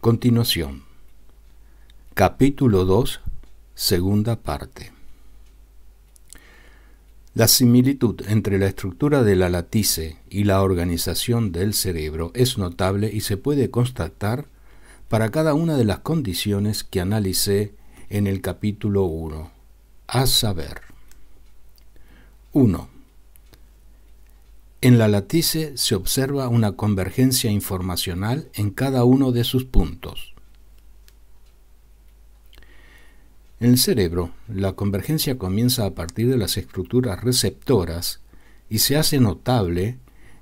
Continuación. Capítulo 2, segunda parte. La similitud entre la estructura de la latice y la organización del cerebro es notable y se puede constatar para cada una de las condiciones que analicé en el capítulo 1, a saber. 1. En la latice se observa una convergencia informacional en cada uno de sus puntos. En el cerebro, la convergencia comienza a partir de las estructuras receptoras y se hace notable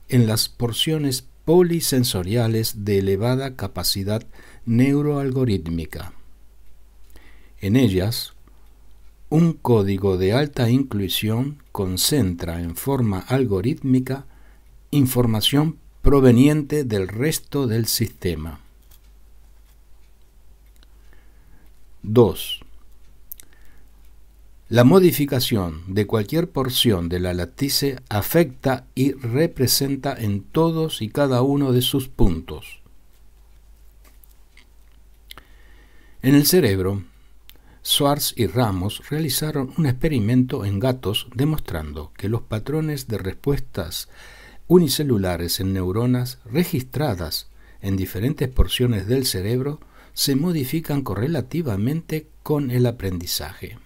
en las porciones polisensoriales de elevada capacidad neuroalgorítmica. En ellas un código de alta inclusión concentra en forma algorítmica información proveniente del resto del sistema. 2. La modificación de cualquier porción de la latice afecta y representa en todos y cada uno de sus puntos. En el cerebro, Schwartz y Ramos realizaron un experimento en gatos demostrando que los patrones de respuestas unicelulares en neuronas registradas en diferentes porciones del cerebro se modifican correlativamente con el aprendizaje.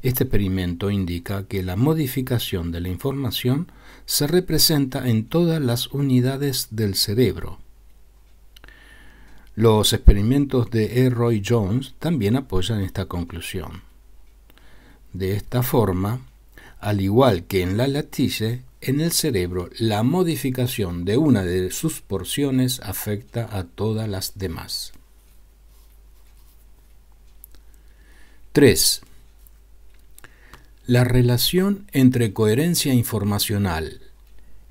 Este experimento indica que la modificación de la información se representa en todas las unidades del cerebro, los experimentos de E. Roy Jones también apoyan esta conclusión. De esta forma, al igual que en la latice, en el cerebro la modificación de una de sus porciones afecta a todas las demás. 3. La relación entre coherencia informacional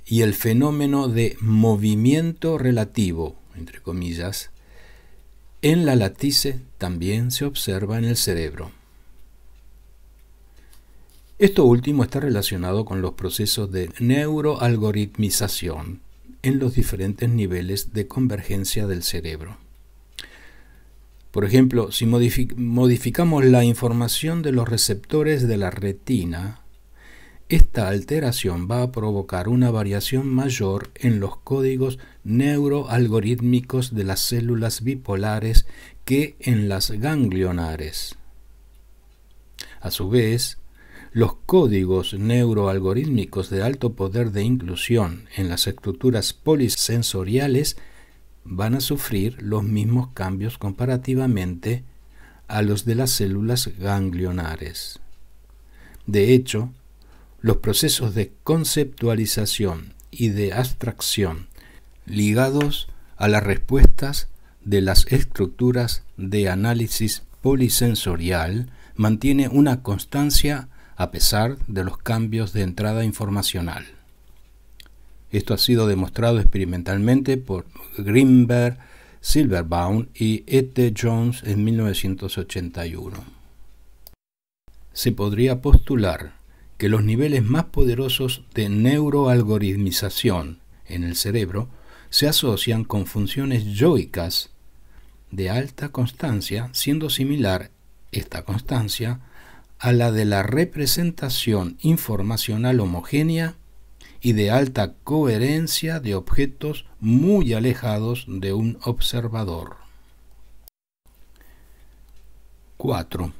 y el fenómeno de movimiento relativo, entre comillas, en la latice también se observa en el cerebro. Esto último está relacionado con los procesos de neuroalgoritmización en los diferentes niveles de convergencia del cerebro. Por ejemplo, si modificamos la información de los receptores de la retina esta alteración va a provocar una variación mayor en los códigos neuroalgorítmicos de las células bipolares que en las ganglionares. A su vez, los códigos neuroalgorítmicos de alto poder de inclusión en las estructuras polisensoriales van a sufrir los mismos cambios comparativamente a los de las células ganglionares. De hecho, los procesos de conceptualización y de abstracción ligados a las respuestas de las estructuras de análisis polisensorial mantiene una constancia a pesar de los cambios de entrada informacional. Esto ha sido demostrado experimentalmente por Greenberg, Silverbaum y E.T. Jones en 1981. Se podría postular que los niveles más poderosos de neuroalgoritmización en el cerebro se asocian con funciones yoicas de alta constancia, siendo similar esta constancia a la de la representación informacional homogénea y de alta coherencia de objetos muy alejados de un observador. 4.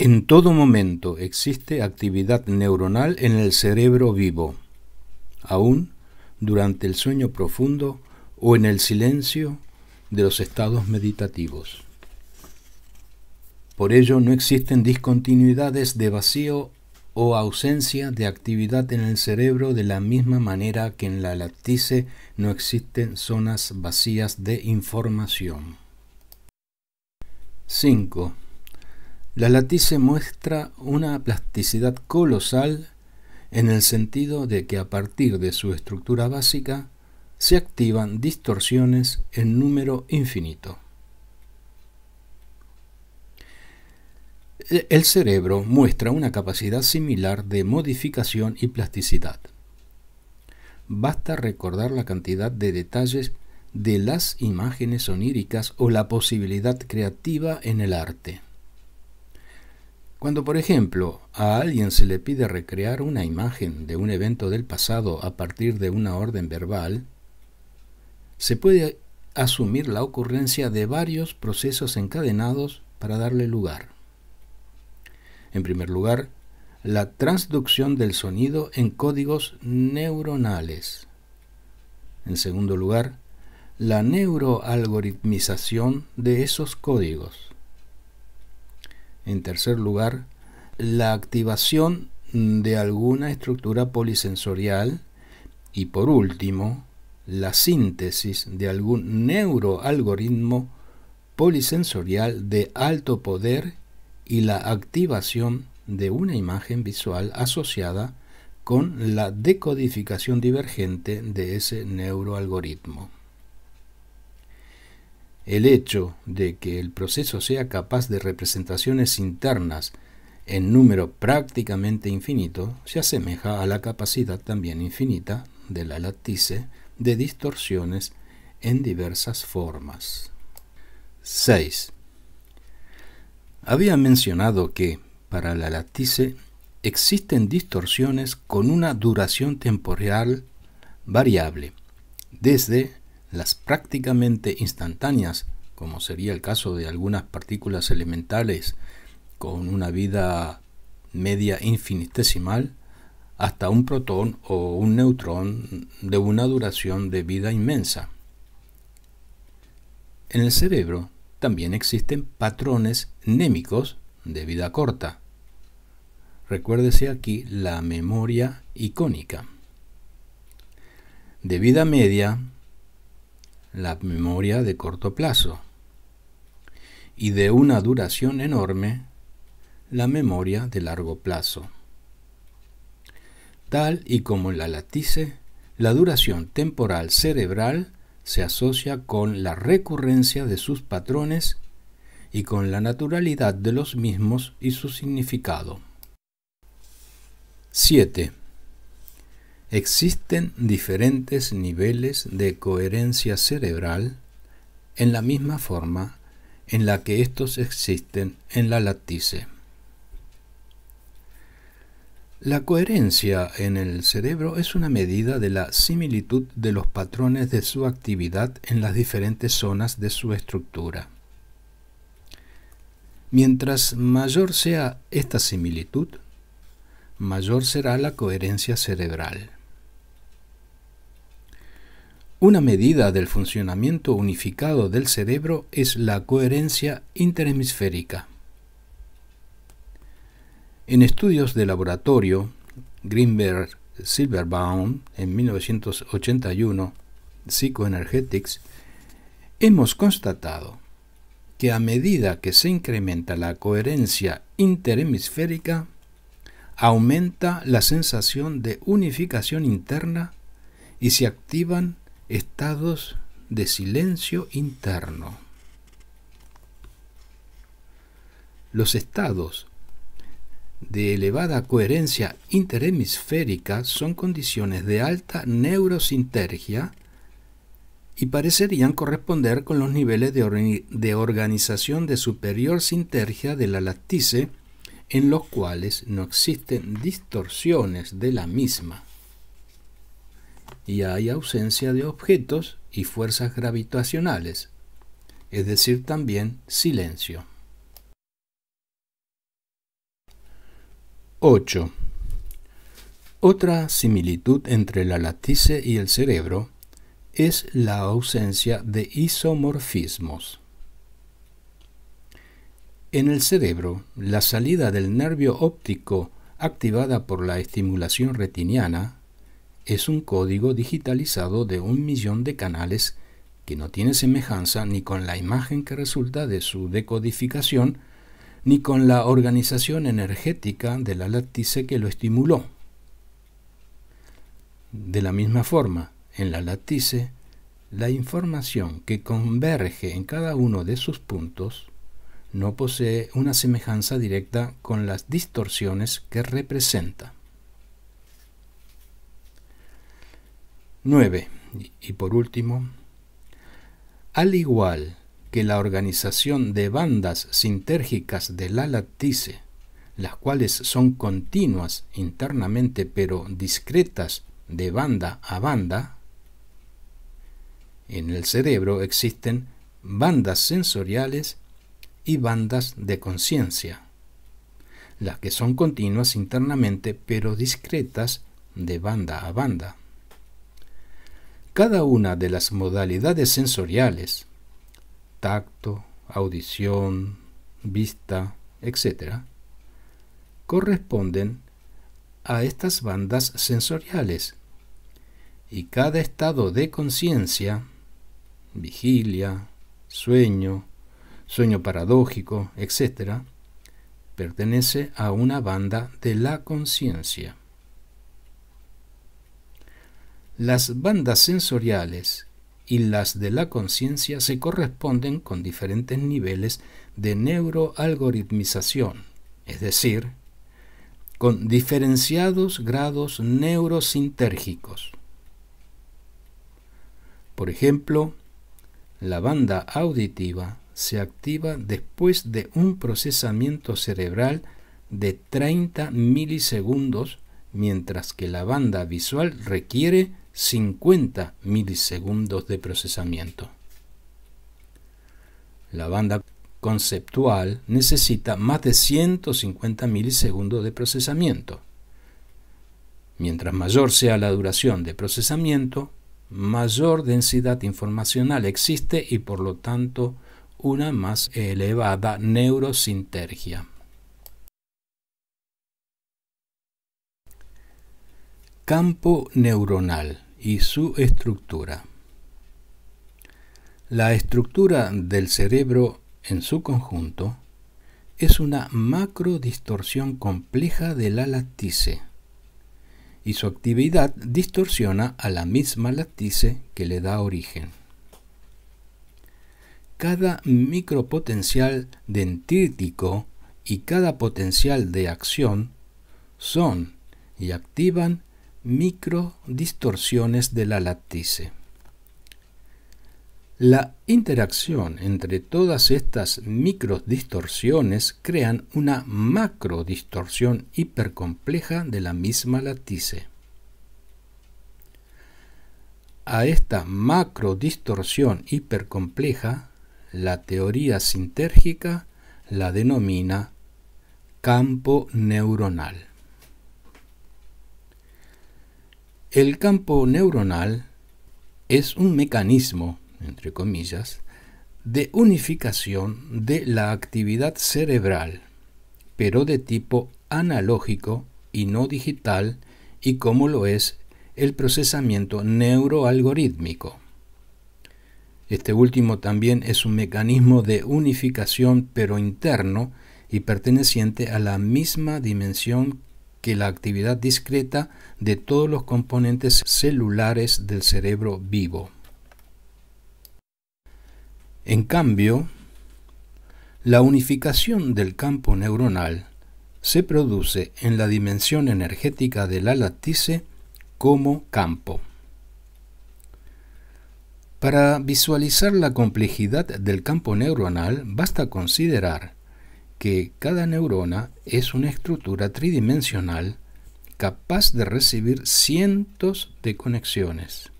En todo momento existe actividad neuronal en el cerebro vivo, aún durante el sueño profundo o en el silencio de los estados meditativos. Por ello no existen discontinuidades de vacío o ausencia de actividad en el cerebro de la misma manera que en la lactice no existen zonas vacías de información. 5. La latice muestra una plasticidad colosal en el sentido de que a partir de su estructura básica se activan distorsiones en número infinito. E-, el cerebro muestra una capacidad similar de modificación y plasticidad. Basta recordar la cantidad de detalles de las imágenes oníricas o la posibilidad creativa en el arte. Cuando, por ejemplo, a alguien se le pide recrear una imagen de un evento del pasado a partir de una orden verbal, se puede asumir la ocurrencia de varios procesos encadenados para darle lugar. En primer lugar, la transducción del sonido en códigos neuronales. En segundo lugar, la neuroalgoritmización de esos códigos. En tercer lugar, la activación de alguna estructura polisensorial. Y por último, la síntesis de algún neuroalgoritmo polisensorial de alto poder y la activación de una imagen visual asociada con la decodificación divergente de ese neuroalgoritmo el hecho de que el proceso sea capaz de representaciones internas en número prácticamente infinito se asemeja a la capacidad también infinita de la latice de distorsiones en diversas formas. 6. Había mencionado que, para la latice, existen distorsiones con una duración temporal variable, desde las prácticamente instantáneas, como sería el caso de algunas partículas elementales con una vida media infinitesimal, hasta un protón o un neutrón de una duración de vida inmensa. En el cerebro también existen patrones némicos de vida corta. Recuérdese aquí la memoria icónica. De vida media, la memoria de corto plazo y de una duración enorme, la memoria de largo plazo. Tal y como en la latice, la duración temporal cerebral se asocia con la recurrencia de sus patrones y con la naturalidad de los mismos y su significado. 7. Existen diferentes niveles de coherencia cerebral en la misma forma en la que estos existen en la latice. La coherencia en el cerebro es una medida de la similitud de los patrones de su actividad en las diferentes zonas de su estructura. Mientras mayor sea esta similitud, mayor será la coherencia cerebral. Una medida del funcionamiento unificado del cerebro es la coherencia interhemisférica. En estudios de laboratorio, Greenberg Silverbaum en 1981, Psychoenergetics, hemos constatado que a medida que se incrementa la coherencia interhemisférica, aumenta la sensación de unificación interna y se activan estados de silencio interno. Los estados de elevada coherencia interhemisférica son condiciones de alta neurosintergia y parecerían corresponder con los niveles de, organización de superior sintergia de la lactice en los cuales no existen distorsiones de la misma y hay ausencia de objetos y fuerzas gravitacionales, es decir, también silencio. 8. Otra similitud entre la latice y el cerebro es la ausencia de isomorfismos. En el cerebro, la salida del nervio óptico activada por la estimulación retiniana es un código digitalizado de un millón de canales que no tiene semejanza ni con la imagen que resulta de su decodificación, ni con la organización energética de la láctice que lo estimuló. De la misma forma, en la láctice, la información que converge en cada uno de sus puntos no posee una semejanza directa con las distorsiones que representa. 9. Y por último, al igual que la organización de bandas sintérgicas de la lactice, las cuales son continuas internamente pero discretas de banda a banda, en el cerebro existen bandas sensoriales y bandas de conciencia, las que son continuas internamente pero discretas de banda a banda cada una de las modalidades sensoriales, tacto, audición, vista, etc., corresponden a estas bandas sensoriales y cada estado de conciencia, vigilia, sueño, sueño paradójico, etc., pertenece a una banda de la conciencia. Las bandas sensoriales y las de la conciencia se corresponden con diferentes niveles de neuroalgoritmización, es decir, con diferenciados grados neurosintérgicos. Por ejemplo, la banda auditiva se activa después de un procesamiento cerebral de 30 milisegundos, mientras que la banda visual requiere 50 milisegundos de procesamiento. La banda conceptual necesita más de 150 milisegundos de procesamiento. Mientras mayor sea la duración de procesamiento, mayor densidad informacional existe y por lo tanto una más elevada neurosintergia. Campo neuronal y su estructura. La estructura del cerebro en su conjunto es una macrodistorsión compleja de la láctice y su actividad distorsiona a la misma láctice que le da origen. Cada micropotencial dendrítico y cada potencial de acción son y activan microdistorsiones de la latice. La interacción entre todas estas microdistorsiones crean una macrodistorsión hipercompleja de la misma latice. A esta macrodistorsión hipercompleja, la teoría sintérgica la denomina campo neuronal. El campo neuronal es un mecanismo, entre comillas, de unificación de la actividad cerebral, pero de tipo analógico y no digital, y como lo es el procesamiento neuroalgorítmico. Este último también es un mecanismo de unificación pero interno y perteneciente a la misma dimensión que la actividad discreta de todos los componentes celulares del cerebro vivo. En cambio, la unificación del campo neuronal se produce en la dimensión energética de la como campo. Para visualizar la complejidad del campo neuronal basta considerar que cada neurona es una estructura tridimensional capaz de recibir cientos de conexiones.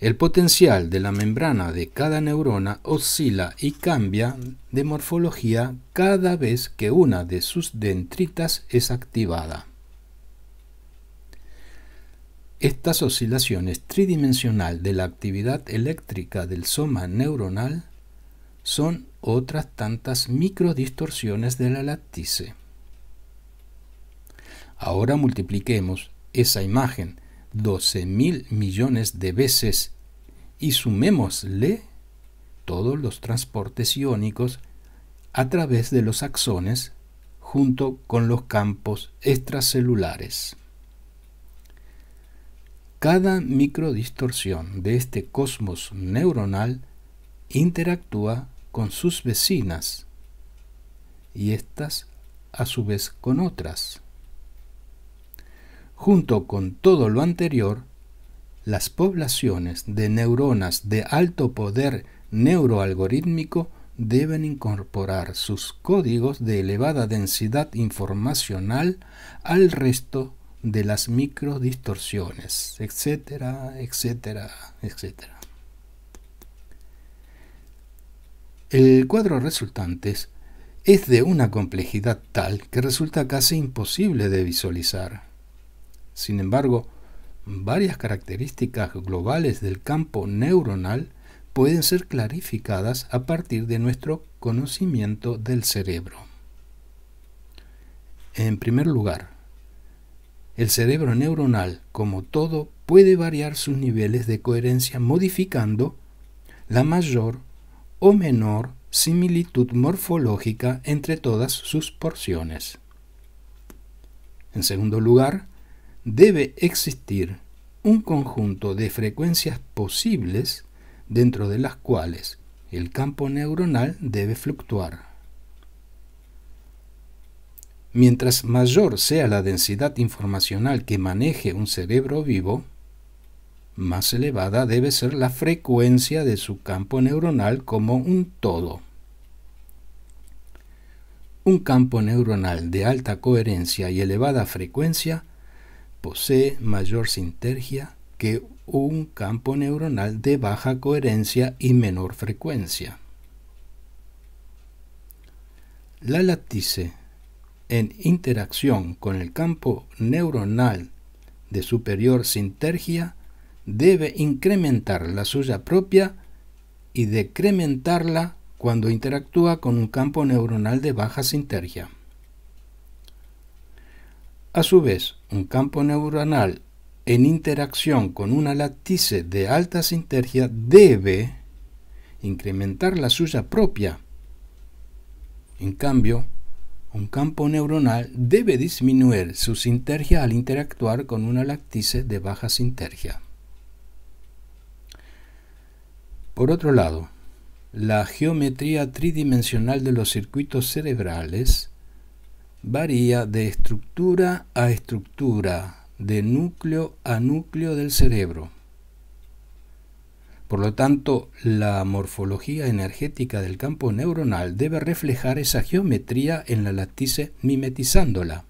El potencial de la membrana de cada neurona oscila y cambia de morfología cada vez que una de sus dendritas es activada. Estas oscilaciones tridimensional de la actividad eléctrica del soma neuronal son otras tantas microdistorsiones de la láctice. Ahora multipliquemos esa imagen 12.000 mil millones de veces y sumémosle todos los transportes iónicos a través de los axones junto con los campos extracelulares. Cada microdistorsión de este cosmos neuronal interactúa con sus vecinas y éstas a su vez con otras. Junto con todo lo anterior, las poblaciones de neuronas de alto poder neuroalgorítmico deben incorporar sus códigos de elevada densidad informacional al resto de las microdistorsiones, etcétera, etcétera, etcétera. El cuadro resultante es de una complejidad tal que resulta casi imposible de visualizar. Sin embargo, varias características globales del campo neuronal pueden ser clarificadas a partir de nuestro conocimiento del cerebro. En primer lugar, el cerebro neuronal, como todo, puede variar sus niveles de coherencia modificando la mayor o menor similitud morfológica entre todas sus porciones. En segundo lugar, debe existir un conjunto de frecuencias posibles dentro de las cuales el campo neuronal debe fluctuar. Mientras mayor sea la densidad informacional que maneje un cerebro vivo, más elevada debe ser la frecuencia de su campo neuronal como un todo. Un campo neuronal de alta coherencia y elevada frecuencia posee mayor sintergia que un campo neuronal de baja coherencia y menor frecuencia. La látice en interacción con el campo neuronal de superior sintergia debe incrementar la suya propia y decrementarla cuando interactúa con un campo neuronal de baja sintergia. A su vez, un campo neuronal en interacción con una láctice de alta sinergia debe incrementar la suya propia. En cambio, un campo neuronal debe disminuir su sinergia al interactuar con una lactice de baja sintergia. Por otro lado, la geometría tridimensional de los circuitos cerebrales varía de estructura a estructura, de núcleo a núcleo del cerebro. Por lo tanto, la morfología energética del campo neuronal debe reflejar esa geometría en la latice mimetizándola.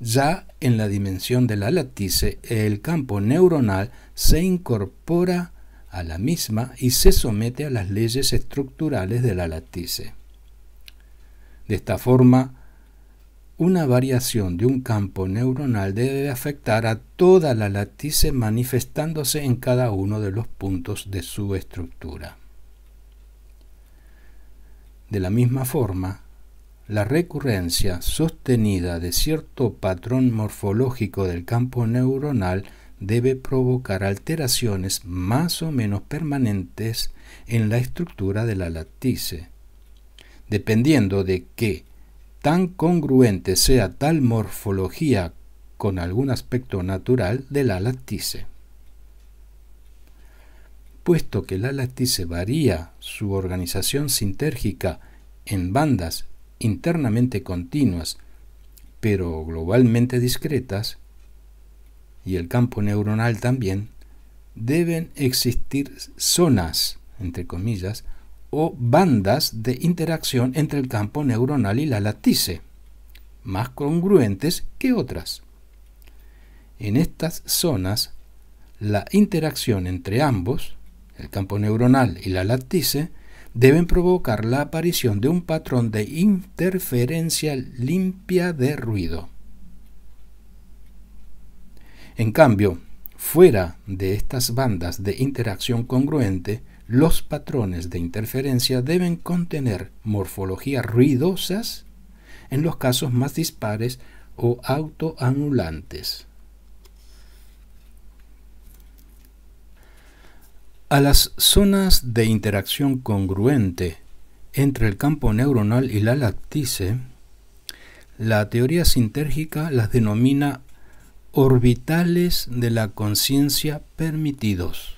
Ya en la dimensión de la latice, el campo neuronal se incorpora a la misma y se somete a las leyes estructurales de la latice. De esta forma, una variación de un campo neuronal debe afectar a toda la latice manifestándose en cada uno de los puntos de su estructura. De la misma forma, la recurrencia sostenida de cierto patrón morfológico del campo neuronal debe provocar alteraciones más o menos permanentes en la estructura de la lactice, dependiendo de que tan congruente sea tal morfología con algún aspecto natural de la lactice. Puesto que la lactice varía su organización sintérgica en bandas internamente continuas, pero globalmente discretas, y el campo neuronal también, deben existir zonas, entre comillas, o bandas de interacción entre el campo neuronal y la latice, más congruentes que otras. En estas zonas, la interacción entre ambos, el campo neuronal y la latice, deben provocar la aparición de un patrón de interferencia limpia de ruido. En cambio, fuera de estas bandas de interacción congruente, los patrones de interferencia deben contener morfologías ruidosas en los casos más dispares o autoanulantes. A las zonas de interacción congruente entre el campo neuronal y la lactice, la teoría sintérgica las denomina orbitales de la conciencia permitidos.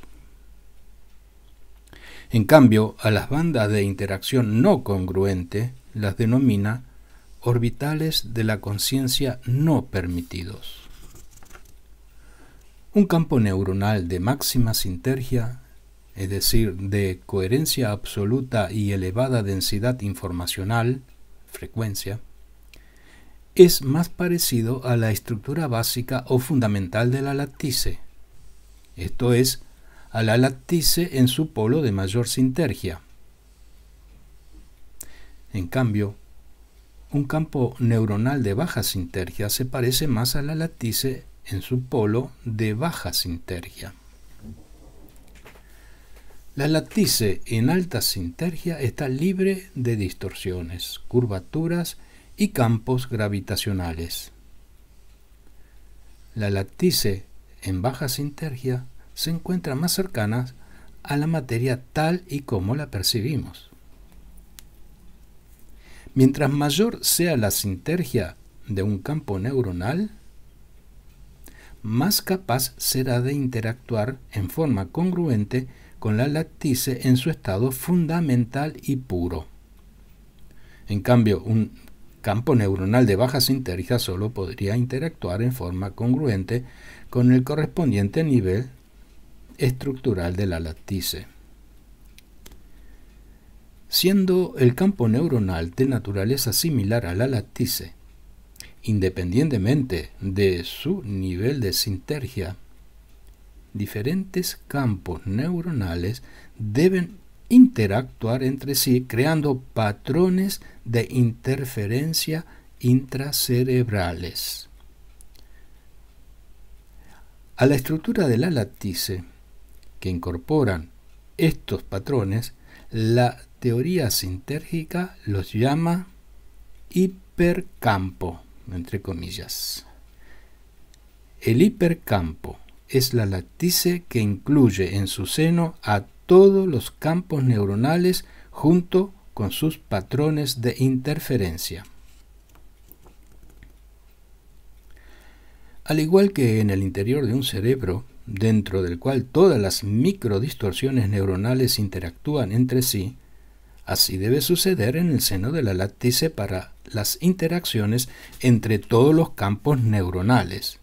En cambio, a las bandas de interacción no congruente las denomina orbitales de la conciencia no permitidos. Un campo neuronal de máxima sintergia, es decir, de coherencia absoluta y elevada densidad informacional, frecuencia, es más parecido a la estructura básica o fundamental de la lactice, esto es, a la lactice en su polo de mayor sintergia. En cambio, un campo neuronal de baja sintergia se parece más a la lactice en su polo de baja sintergia. La lactice en alta sintergia está libre de distorsiones, curvaturas y campos gravitacionales. La lactice en baja sintergia se encuentra más cercana a la materia tal y como la percibimos. Mientras mayor sea la sintergia de un campo neuronal, más capaz será de interactuar en forma congruente con la lactice en su estado fundamental y puro. En cambio, un campo neuronal de baja sintergia solo podría interactuar en forma congruente con el correspondiente nivel estructural de la lactice. Siendo el campo neuronal de naturaleza similar a la lactice, independientemente de su nivel de sintergia, diferentes campos neuronales deben interactuar entre sí creando patrones de interferencia intracerebrales. A la estructura de la láctice que incorporan estos patrones, la teoría sintérgica los llama hipercampo, entre comillas. El hipercampo es la láctice que incluye en su seno a todos los campos neuronales junto con sus patrones de interferencia. Al igual que en el interior de un cerebro, dentro del cual todas las microdistorsiones neuronales interactúan entre sí, así debe suceder en el seno de la láttice para las interacciones entre todos los campos neuronales.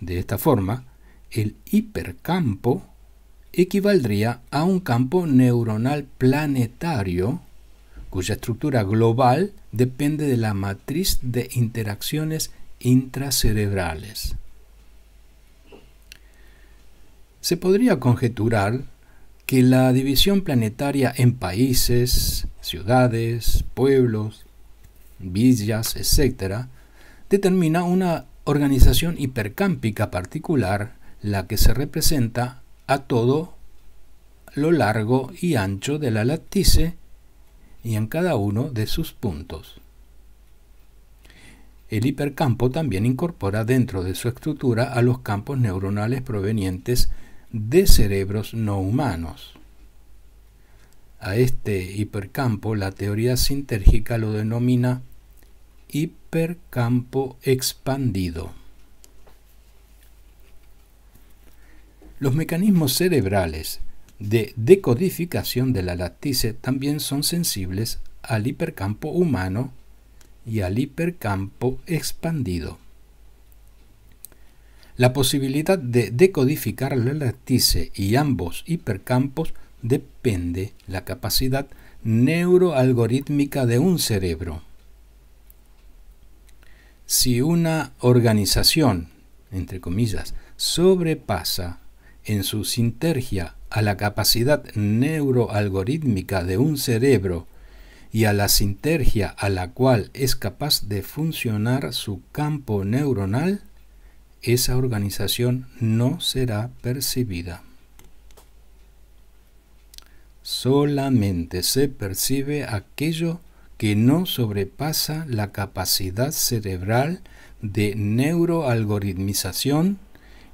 De esta forma, el hipercampo equivaldría a un campo neuronal planetario cuya estructura global depende de la matriz de interacciones intracerebrales. Se podría conjeturar que la división planetaria en países, ciudades, pueblos, villas, etc., determina una organización hipercámpica particular, la que se representa a todo lo largo y ancho de la latice y en cada uno de sus puntos. El hipercampo también incorpora dentro de su estructura a los campos neuronales provenientes de cerebros no humanos. A este hipercampo la teoría sintérgica lo denomina hipercampo expandido. Los mecanismos cerebrales de decodificación de la lactice también son sensibles al hipercampo humano y al hipercampo expandido. La posibilidad de decodificar la lactice y ambos hipercampos depende la capacidad neuroalgorítmica de un cerebro. Si una organización, entre comillas, sobrepasa en su sintergia a la capacidad neuroalgorítmica de un cerebro y a la sintergia a la cual es capaz de funcionar su campo neuronal, esa organización no será percibida. Solamente se percibe aquello que no sobrepasa la capacidad cerebral de neuroalgoritmización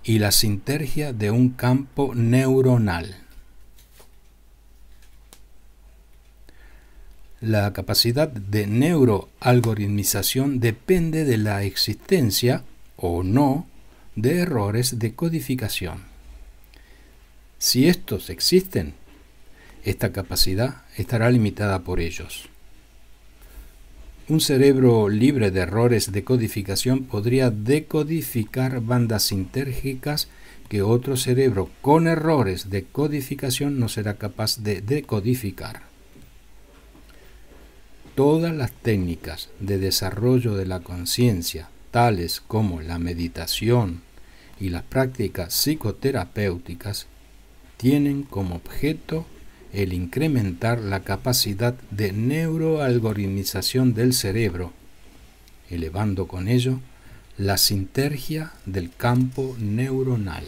y la sintergia de un campo neuronal. La capacidad de neuroalgoritmización depende de la existencia o no de errores de codificación. Si estos existen, esta capacidad estará limitada por ellos. Un cerebro libre de errores de codificación podría decodificar bandas sintérgicas que otro cerebro con errores de codificación no será capaz de decodificar. Todas las técnicas de desarrollo de la conciencia, tales como la meditación y las prácticas psicoterapéuticas, tienen como objeto el incrementar la capacidad de neuroalgorimización del cerebro, elevando con ello la sinergia del campo neuronal.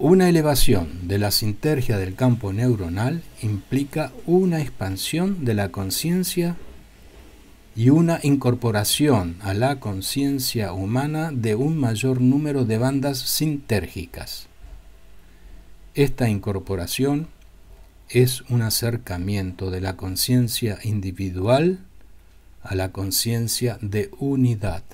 Una elevación de la sinergia del campo neuronal implica una expansión de la conciencia y una incorporación a la conciencia humana de un mayor número de bandas sintérgicas. Esta incorporación es un acercamiento de la conciencia individual a la conciencia de unidad.